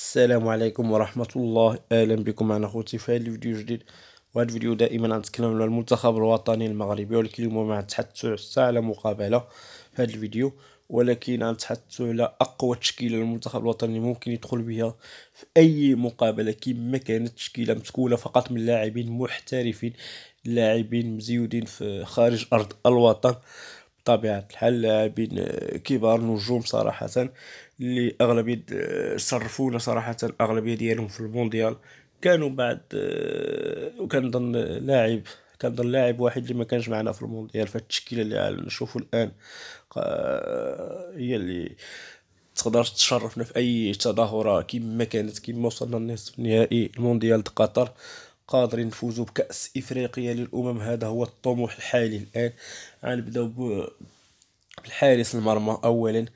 السلام عليكم ورحمة الله أهلا بكم أنا خوتي في هذا الفيديو الجديد وهذا الفيديو دائما نتكلم على المنتخب الوطني المغربي ولكن اليوم غنتحدث حتى على مقابلة في هذا الفيديو ولكن غنتحدث على أقوى تشكيلة المنتخب الوطني ممكن يدخل بها في أي مقابلة كما كانت تشكيلة متكونة فقط من لاعبين محترفين لاعبين مزيودين في خارج أرض الوطن بطبيعة الحال لاعبين كبار نجوم صراحة اللي اغلبيه آه، صرفونا صراحه الاغلبيه ديالهم في المونديال كانوا بعد آه، وكنظن لاعب كنظن لاعب واحد اللي ما كانش معنا في المونديال فالتشكيله اللي نشوفو الان هي اللي تقدر تشرفنا في اي تظاهره كما كانت كما وصلنا لنصف النهائي المونديال قطر قادرين نفوزوا بكاس افريقيا للامم هذا هو الطموح الحالي الان غنبداو يعني بالحارس المرمى اولا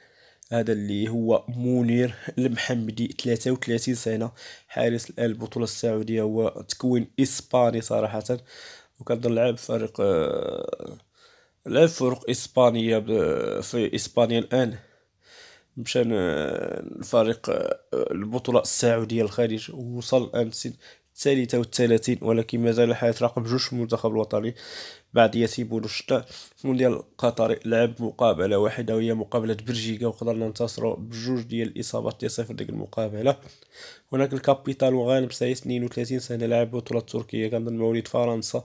هذا اللي هو منير المحمدي 33 سنه حارس البطوله السعوديه هو تكوين اسباني صراحه وكنظن لعب فريق آه، لعب فرق اسبانيه في اسبانيا الان مشان آه، لفريق آه، البطوله السعوديه الخارج وصل الان الثالثة والثلاثين ولكن مازال حيث رقم جوج في المنتخب الوطني بعد ياسين الشتاء مونديال قطر لعب مقابلة واحدة وهي مقابلة بلجيكا وقدرنا ننتصر بجوج ديال الإصابات ديال صفر ديك المقابلة هناك الكابيتال وغالب سايس 32 سنة لعب بطولة تركيا كان مواليد فرنسا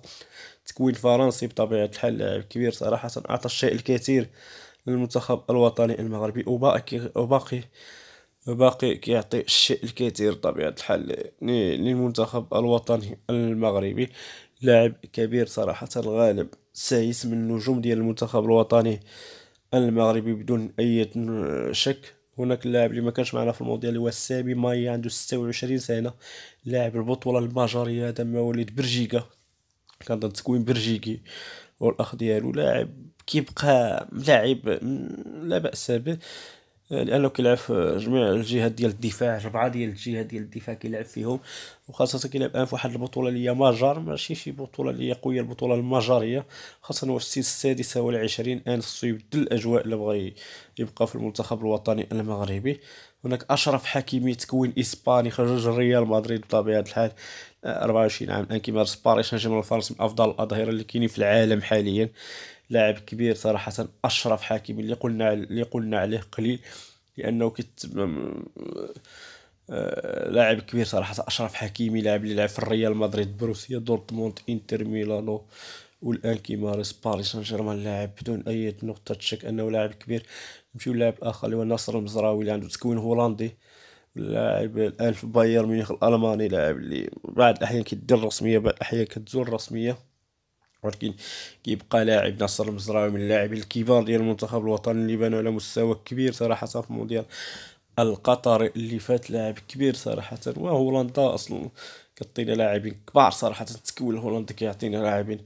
تكوين فرنسي بطبيعة الحال لاعب كبير صراحة أعطى الشيء الكثير للمنتخب الوطني المغربي وباقي, وباقي باقي كيعطي الشيء الكثير بطبيعة الحال للمنتخب الوطني المغربي لاعب كبير صراحة غالب سايس من نجوم ديال المنتخب الوطني المغربي بدون أي شك هناك اللاعب اللي ما كانش معنا في المونديال هو السابي مايا عنده 26 سنه لاعب البطوله المجريه هذا مواليد بلجيكا كان تكوين بلجيكي والاخ ديالو لاعب كيبقى لاعب لا باس به لانه كيلعب في جميع الجهات ديال الدفاع جمعه ديال الجهات ديال الدفاع كيلعب فيهم وخاصه كيلعب الان في واحد البطوله اللي هي ماجار ماشي شي بطوله اللي هي قويه البطوله الماجاريه خاصه هو في السادسه والعشرين الان خصو يبدل الاجواء اللي بغى يبقى في المنتخب الوطني المغربي هناك اشرف حكيمي تكوين اسباني خرج ريال مدريد بطبيعه الحال 24 عام الان كيمارس باريس سان جيرمان الفرنسي من افضل الاظهره اللي كاينين في العالم حاليا لاعب كبير صراحه اشرف حكيمي اللي قلنا اللي قلنا عليه قليل لانه كت آه، لاعب كبير صراحه اشرف حكيمي لاعب اللي لعب في الريال مدريد بروسيا دورتموند انتر ميلانو والان كيمارس باريس سان جيرمان لاعب بدون اي نقطه شك انه لاعب كبير نمشيو لاعب اخر اللي هو ناصر المزراوي اللي عنده تكوين هولندي لاعب الان في بايرن ميونخ الالماني لاعب اللي بعض الاحيان كيدير الرسميه بعض الاحيان كتزور الرسميه ولكن كيبقى لاعب ناصر المزراوي من اللاعبين الكبار ديال المنتخب الوطني اللي بانوا على مستوى كبير صراحه في مونديال القطري اللي فات لاعب كبير صراحه وهولندا اصلا كطينا لاعبين كبار صراحه تكون هولندا كيعطينا لاعبين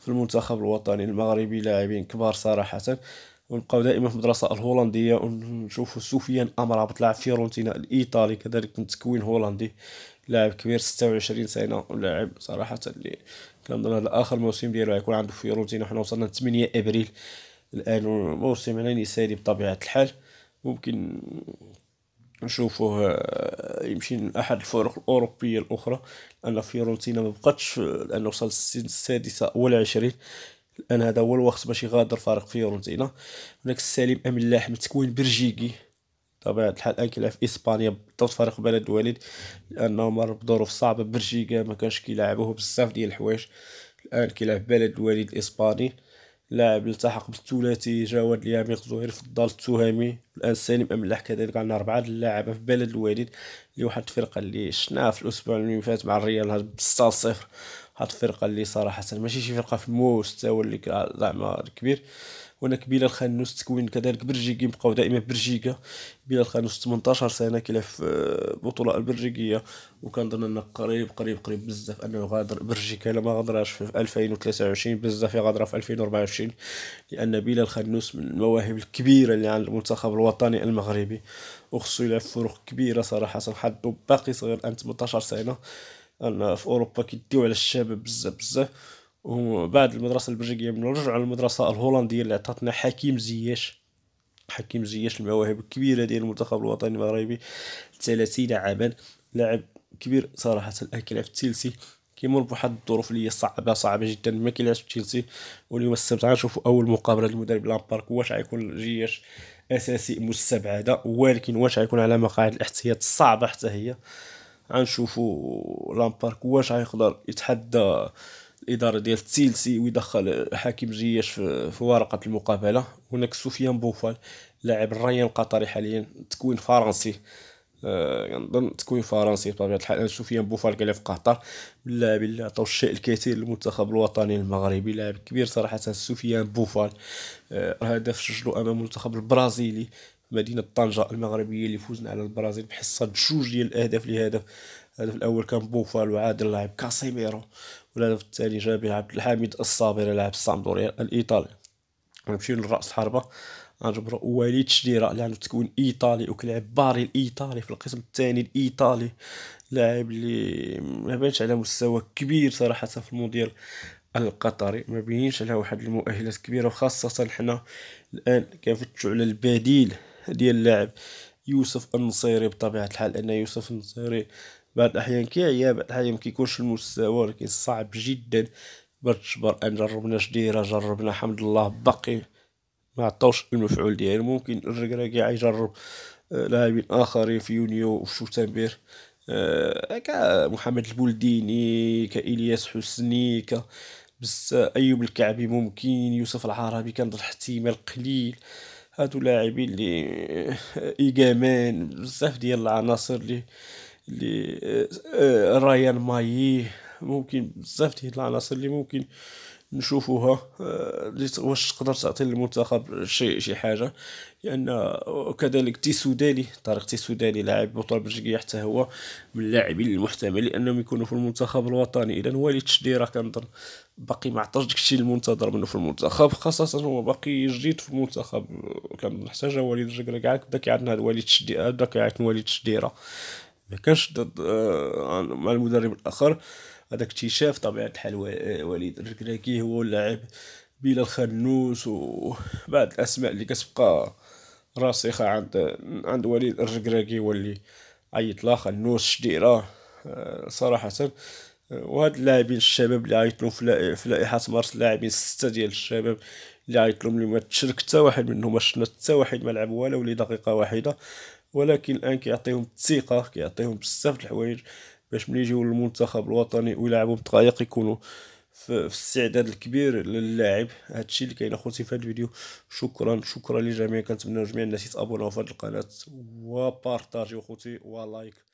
في المنتخب الوطني المغربي لاعبين كبار صراحه ونبقاو دائما في المدرسه الهولنديه ونشوفو سفيان امرابط لاعب فيرونتينا الايطالي كذلك من تكوين هولندي لاعب كبير ستة وعشرين سنه ولاعب صراحه اللي كنظن هذا اخر موسم ديالو غيكون عنده فيرونتينا حنا وصلنا لثمانية ابريل الان موسم يعني سالي بطبيعه الحال ممكن نشوفوه آه، يمشي لاحد الفرق الاوروبيه الاخرى لان فيرونتينا مبقاتش لانه وصل السادسه والعشرين الان هذا هو الوقت باش يغادر فريق فيورنتينا هناك السليم املاح من تكوين بلجيكي طبعا الحال الان كيلعب في اسبانيا بالضبط فريق بلد الوالد لانه مر بظروف صعبه بلجيكا ما كانش كيلعبوه بزاف ديال الحوايج الان كيلعب بلد الوالد الاسباني لاعب التحق بالثلاثي جواد الياميق زهير فضال التهامي الان سالم املاح كذلك عندنا اربعه اللاعبه في بلد الوالد اللي واحد الفرقه اللي شفناها في الاسبوع اللي فات مع الريال 6 0 هاد الفرقه اللي صراحه ماشي شي فرقه في المستوى اللي زعما كبير وانا بلال خانوس تكوين كذلك بلجيكي بقاو دائما بلجيكا بلال خانوس 18 سنه كيلعب في البطوله آه، البلجيكيه وكنظن انه قريب قريب قريب بزاف انه يغادر بلجيكا الا ما غادراش في 2023 بزاف يغادر في 2024 لان بلال خانوس من المواهب الكبيره اللي عند المنتخب الوطني المغربي وخصو يلعب فرق كبيره صراحه حتى باقي صغير ان 18 سنه ان في اوروبا كيديو على الشباب بزاف بزاف وبعد المدرسه البلجيكيه من رجعوا على المدرسه الهولنديه اللي عطاتنا حكيم زياش حكيم زياش المواهب الكبيره ديال المنتخب الوطني المغربي 30 عاما لاعب كبير صراحه الاكل في تشيلسي كيمر بواحد الظروف اللي هي صعبه صعبه جدا ما كيلعبش في تشيلسي واليوم السبت غنشوفوا اول مقابله للمدرب لامبارك واش غيكون جياش اساسي مستبعده ولكن واش غيكون على مقاعد الاحتياط الصعبه حتى هي غنشوفوا لامبارك واش غيقدر يتحدى الاداره ديال تشيلسي ويدخل حكيم جياش في, ورقه المقابله هناك سفيان بوفال لاعب الريان القطري حاليا تكوين فرنسي كنظن آه تكوين فرنسي بطبيعه الحال آه، سفيان بوفال كان في قطر من اللاعبين اللي عطاو الشيء الكثير للمنتخب الوطني المغربي لاعب كبير صراحه سفيان بوفال آه هدف سجلو امام المنتخب البرازيلي مدينه طنجه المغربيه اللي فوزنا على البرازيل بحصه جوج ديال الاهداف لهدف الهدف الاول كان بوفال وعاد لاعب كاسيميرو والهدف الثاني به عبد الحميد الصابر لاعب الصامدوريا الايطالي نمشيو لراس الحربه غنجبرو وليد شديره اللي تكون تكوين ايطالي وكيلعب باري الايطالي في القسم الثاني الايطالي لاعب اللي مبانش على مستوى كبير صراحه في المونديال القطري ما على واحد المؤهلات كبيره وخاصه حنا الان كنفتشوا على البديل ديال اللاعب يوسف النصيري بطبيعه الحال ان يوسف النصيري بعض الاحيان كيعيا بعض الاحيان مكيكونش المستوى ولكن صعب جدا بتجبر ان جربنا جديره جربنا حمد الله باقي ما عطاوش المفعول ديالو يعني ممكن الركراكي يجرب آه، لاعبين اخرين في يونيو وفي شتنبير آه، كمحمد البولديني كالياس حسني ك بس ايوب الكعبي ممكن يوسف العربي كنظن احتمال قليل هادو لاعبين اللي ايجامان آه، بزاف ديال العناصر اللي اللي آه، آه، رايان ماييه ممكن بزاف ديال العناصر اللي ممكن نشوفوها آه، واش تقدر تعطي للمنتخب شي شي حاجه لان يعني آه، تي تيسودالي طارق تيسودالي لاعب بطوله بلجيكيه حتى هو من اللاعبين المحتمل انهم يكونوا في المنتخب الوطني اذا وليد التشديره كنظن باقي ما عطاش داكشي المنتظر منه في المنتخب خاصه هو باقي جديد في المنتخب كنحتاج وليد الجكره كاع بدا كيعطينا هذا وليد التشديره بدا كيعطينا وليد التشديره ما كانش ضد آه، مع المدرب الاخر هذا اكتشاف طبيعه الحال آه، وليد الركراكي هو اللاعب بلا الخنوس وبعض الاسماء اللي كتبقى راسخه عند عند وليد الركراكي هو اللي عيط له خنوس شديره آه، صراحه وهاد اللاعبين الشباب اللي لهم في لائحه مارس اللاعبين سته ديال الشباب اللي لهم اللي ما تشرك حتى واحد منهم ما شنا حتى واحد ما لعب ولا ولي دقيقه واحده ولكن الان كيعطيهم الثقه كيعطيهم بزاف د الحوايج باش ملي يجيو للمنتخب الوطني ويلعبوا بدقائق يكونوا في الاستعداد الكبير للاعب هادشي اللي كاين اخوتي في هذا الفيديو شكرا شكرا لجميع كنتمنى جميع الناس يتابوناو في هذه القناه وبارطاجيو اخوتي ولايك